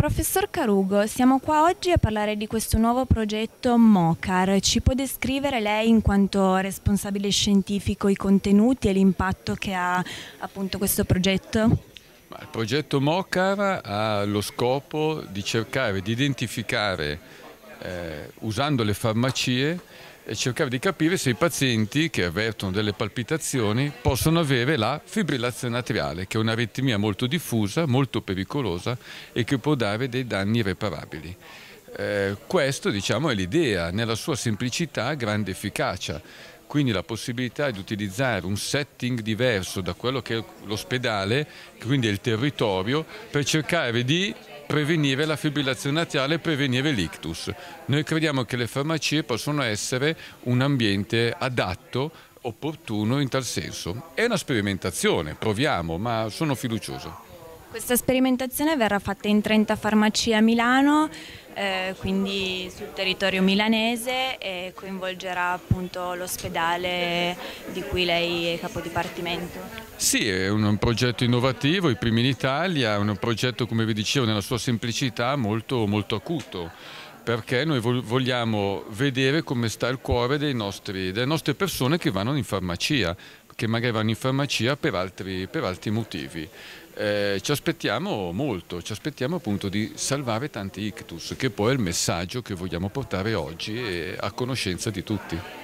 Professor Carugo, siamo qua oggi a parlare di questo nuovo progetto MOCAR. Ci può descrivere lei in quanto responsabile scientifico i contenuti e l'impatto che ha appunto questo progetto? Il progetto MOCAR ha lo scopo di cercare di identificare, eh, usando le farmacie, cercare di capire se i pazienti che avvertono delle palpitazioni possono avere la fibrillazione atriale, che è un'aritmia molto diffusa, molto pericolosa e che può dare dei danni irreparabili. Eh, questo diciamo, è l'idea, nella sua semplicità grande efficacia, quindi la possibilità di utilizzare un setting diverso da quello che è l'ospedale, quindi il territorio, per cercare di prevenire la fibrillazione atriale e prevenire l'ictus. Noi crediamo che le farmacie possono essere un ambiente adatto opportuno in tal senso. È una sperimentazione, proviamo, ma sono fiducioso. Questa sperimentazione verrà fatta in 30 farmacie a Milano, eh, quindi sul territorio milanese e eh, coinvolgerà appunto l'ospedale di cui lei è capo dipartimento. Sì, è un, un, progetto innovativo, i primi in Italia, è un progetto come vi dicevo nella sua semplicità molto, molto acuto perché noi vogliamo vedere come sta il cuore nostri, delle nostre persone che vanno in farmacia, che magari vanno in farmacia per altri, per altri motivi. Eh, ci aspettiamo molto, ci aspettiamo appunto di salvare tanti ictus, che poi è il messaggio che vogliamo portare oggi eh, a conoscenza di tutti.